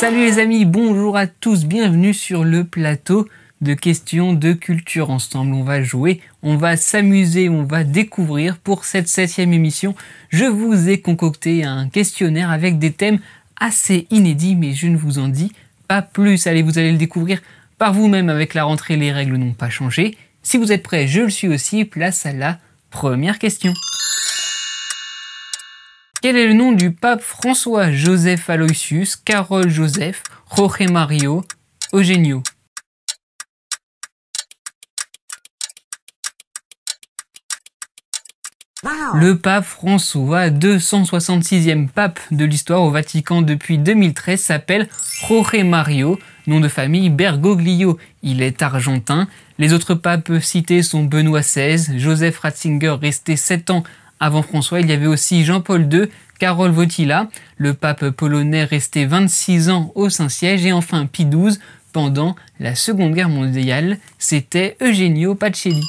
Salut les amis, bonjour à tous, bienvenue sur le plateau de questions de culture ensemble. On va jouer, on va s'amuser, on va découvrir. Pour cette septième émission, je vous ai concocté un questionnaire avec des thèmes assez inédits, mais je ne vous en dis pas plus. Allez, vous allez le découvrir par vous-même avec la rentrée, les règles n'ont pas changé. Si vous êtes prêts, je le suis aussi, place à la première question. Quel est le nom du pape François Joseph Aloysius, Carole Joseph, Jorge Mario, Eugenio Le pape François, 266e pape de l'histoire au Vatican depuis 2013, s'appelle Jorge Mario, nom de famille Bergoglio. Il est argentin. Les autres papes cités sont Benoît XVI, Joseph Ratzinger resté 7 ans avant François, il y avait aussi Jean-Paul II, Karol Wojtyla, le pape polonais resté 26 ans au Saint-Siège et enfin Pie XII pendant la Seconde Guerre mondiale. C'était Eugenio Pacelli.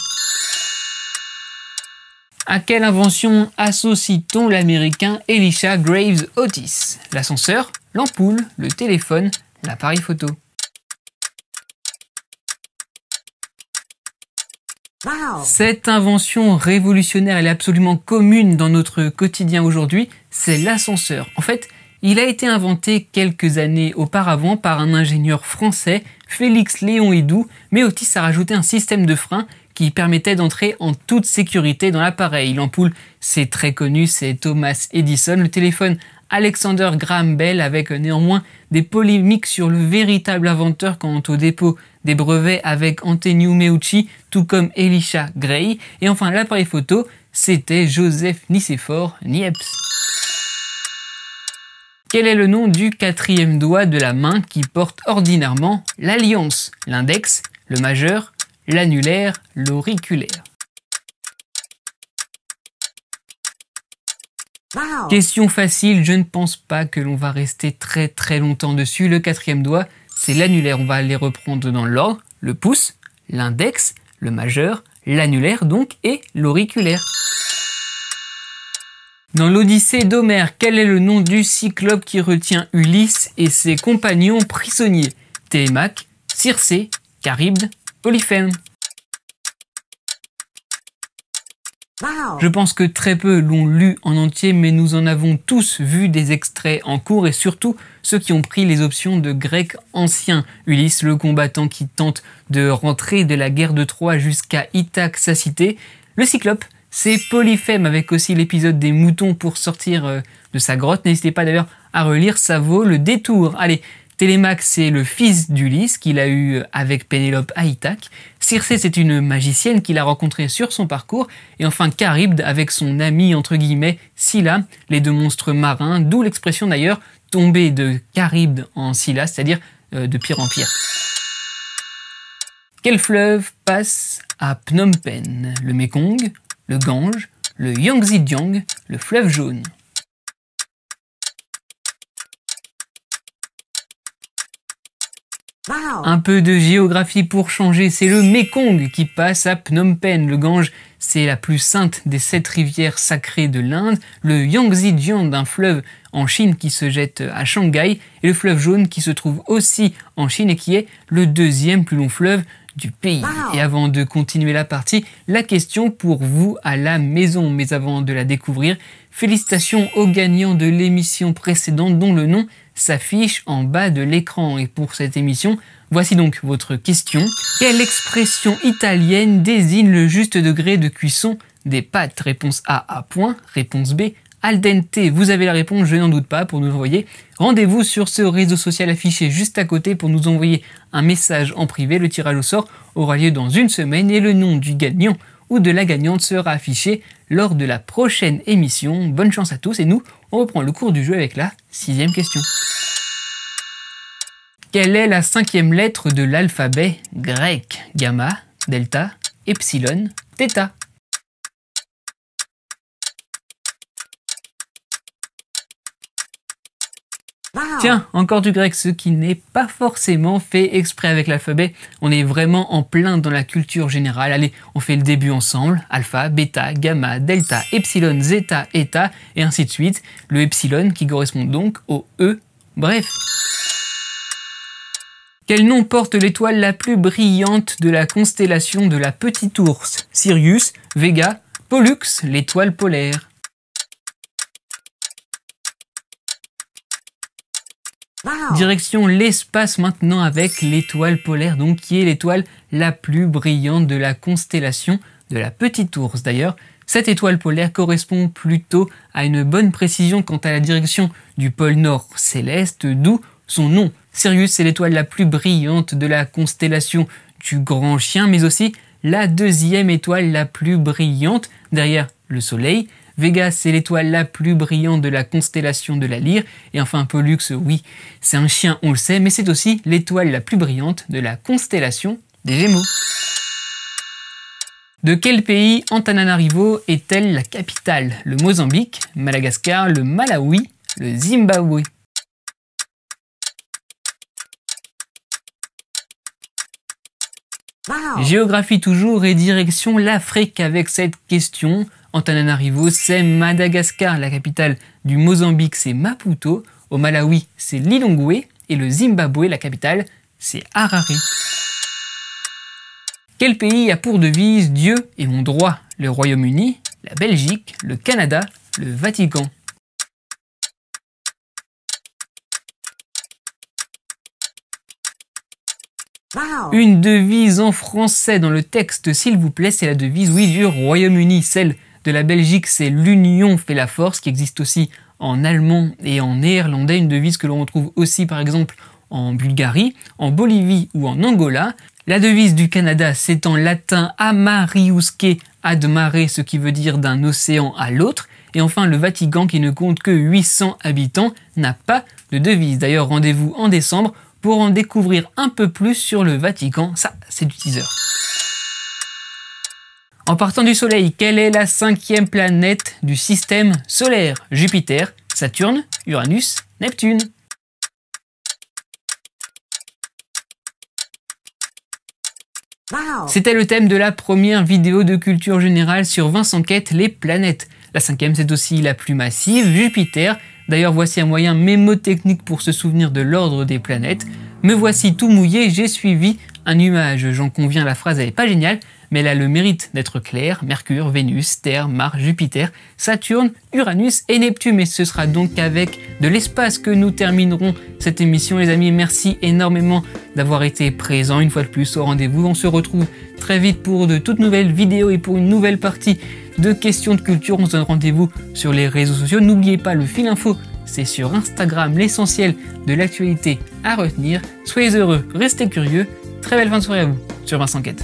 À quelle invention associe-t-on l'américain Elisha Graves Otis L'ascenseur, l'ampoule, le téléphone, l'appareil photo. Cette invention révolutionnaire, elle est absolument commune dans notre quotidien aujourd'hui, c'est l'ascenseur. En fait, il a été inventé quelques années auparavant par un ingénieur français, Félix Léon Hidou. mais Otis a rajouté un système de frein qui permettait d'entrer en toute sécurité dans l'appareil. L'ampoule, c'est très connu, c'est Thomas Edison. Le téléphone Alexander Graham Bell, avec euh, néanmoins des polémiques sur le véritable inventeur quant au dépôt des brevets avec Antonio Meucci, tout comme Elisha Gray. Et enfin, l'appareil photo, c'était Joseph Nicéphore Niepce. Quel est le nom du quatrième doigt de la main qui porte ordinairement l'alliance, l'index, le majeur, l'annulaire, l'auriculaire Question facile, je ne pense pas que l'on va rester très très longtemps dessus. Le quatrième doigt, c'est l'annulaire. On va les reprendre dans l'ordre. Le pouce, l'index, le majeur, l'annulaire donc et l'auriculaire. Dans l'Odyssée d'Homère, quel est le nom du cyclope qui retient Ulysse et ses compagnons prisonniers Télémaque, Circé, Charybde, Polyphème. Je pense que très peu l'ont lu en entier, mais nous en avons tous vu des extraits en cours et surtout ceux qui ont pris les options de grec ancien. Ulysse, le combattant qui tente de rentrer de la guerre de Troie jusqu'à Ithaque, sa cité. Le cyclope, c'est Polyphème avec aussi l'épisode des moutons pour sortir euh, de sa grotte. N'hésitez pas d'ailleurs à relire, ça vaut le détour. Allez, Télémaque, c'est le fils d'Ulysse qu'il a eu euh, avec Pénélope à Ithaque. Circe, c'est une magicienne qu'il a rencontrée sur son parcours, et enfin Charybde avec son ami entre guillemets Scylla, les deux monstres marins, d'où l'expression d'ailleurs tomber de Charybde en Scylla, c'est-à-dire euh, de pire en pire. Quel fleuve passe à Phnom Penh Le Mekong, le Gange, le Yangtze-Diang, le fleuve jaune Un peu de géographie pour changer, c'est le Mekong qui passe à Phnom Penh. Le Gange, c'est la plus sainte des sept rivières sacrées de l'Inde. Le Yangtze-Jiang, d'un fleuve en Chine qui se jette à Shanghai. Et le fleuve jaune qui se trouve aussi en Chine et qui est le deuxième plus long fleuve du pays. Et avant de continuer la partie, la question pour vous à la maison. Mais avant de la découvrir, félicitations aux gagnants de l'émission précédente dont le nom est s'affiche en bas de l'écran. Et pour cette émission, voici donc votre question. Quelle expression italienne désigne le juste degré de cuisson des pâtes Réponse A à point, réponse B al dente. Vous avez la réponse, je n'en doute pas, pour nous envoyer. Rendez-vous sur ce réseau social affiché juste à côté pour nous envoyer un message en privé. Le tirage au sort aura lieu dans une semaine et le nom du gagnant ou de la gagnante sera affichée lors de la prochaine émission. Bonne chance à tous et nous, on reprend le cours du jeu avec la sixième question. Quelle est la cinquième lettre de l'alphabet grec Gamma, delta, epsilon, theta Tiens, encore du grec, ce qui n'est pas forcément fait exprès avec l'alphabet. On est vraiment en plein dans la culture générale. Allez, on fait le début ensemble. Alpha, bêta, gamma, delta, epsilon, zeta, eta, et ainsi de suite. Le epsilon qui correspond donc au E. Bref. Quel nom porte l'étoile la plus brillante de la constellation de la Petite ours Sirius, Vega, Pollux, l'étoile polaire. Direction l'espace maintenant avec l'étoile polaire, donc qui est l'étoile la plus brillante de la constellation de la Petite ours d'ailleurs. Cette étoile polaire correspond plutôt à une bonne précision quant à la direction du pôle nord céleste, d'où son nom. Sirius est l'étoile la plus brillante de la constellation du Grand Chien, mais aussi la deuxième étoile la plus brillante derrière le Soleil. Vega, c'est l'étoile la plus brillante de la constellation de la Lyre. Et enfin, Pollux, oui, c'est un chien, on le sait, mais c'est aussi l'étoile la plus brillante de la constellation des Gémeaux. De quel pays Antananarivo est-elle la capitale Le Mozambique, Madagascar, le Malawi, le Zimbabwe Géographie toujours et direction l'Afrique avec cette question. Antananarivo, c'est Madagascar, la capitale du Mozambique, c'est Maputo, au Malawi, c'est Lilongwe, et le Zimbabwe, la capitale, c'est Harare. Quel pays a pour devise Dieu et mon droit Le Royaume-Uni, la Belgique, le Canada, le Vatican. Une devise en français dans le texte, s'il vous plaît, c'est la devise, oui, du Royaume-Uni, celle de la Belgique, c'est l'union fait la force, qui existe aussi en allemand et en néerlandais, une devise que l'on retrouve aussi par exemple en Bulgarie, en Bolivie ou en Angola. La devise du Canada, c'est en latin amariusque ad mare, ce qui veut dire d'un océan à l'autre. Et enfin, le Vatican, qui ne compte que 800 habitants, n'a pas de devise. D'ailleurs, rendez-vous en décembre pour en découvrir un peu plus sur le Vatican. Ça, c'est du teaser. En partant du Soleil, quelle est la cinquième planète du système solaire Jupiter, Saturne, Uranus, Neptune C'était le thème de la première vidéo de culture générale sur Vincent Quête, les planètes. La cinquième, c'est aussi la plus massive, Jupiter. D'ailleurs, voici un moyen mémotechnique pour se souvenir de l'ordre des planètes. Me voici tout mouillé, j'ai suivi un nuage. J'en conviens, la phrase, n'est pas géniale, mais elle a le mérite d'être claire. Mercure, Vénus, Terre, Mars, Jupiter, Saturne, Uranus et Neptune. Et ce sera donc avec de l'espace que nous terminerons cette émission, les amis. Merci énormément d'avoir été présents, une fois de plus au rendez-vous. On se retrouve très vite pour de toutes nouvelles vidéos et pour une nouvelle partie de questions de culture. On se donne rendez-vous sur les réseaux sociaux. N'oubliez pas le fil info c'est sur Instagram l'essentiel de l'actualité à retenir. Soyez heureux, restez curieux. Très belle fin de soirée à vous sur Vincent Quête.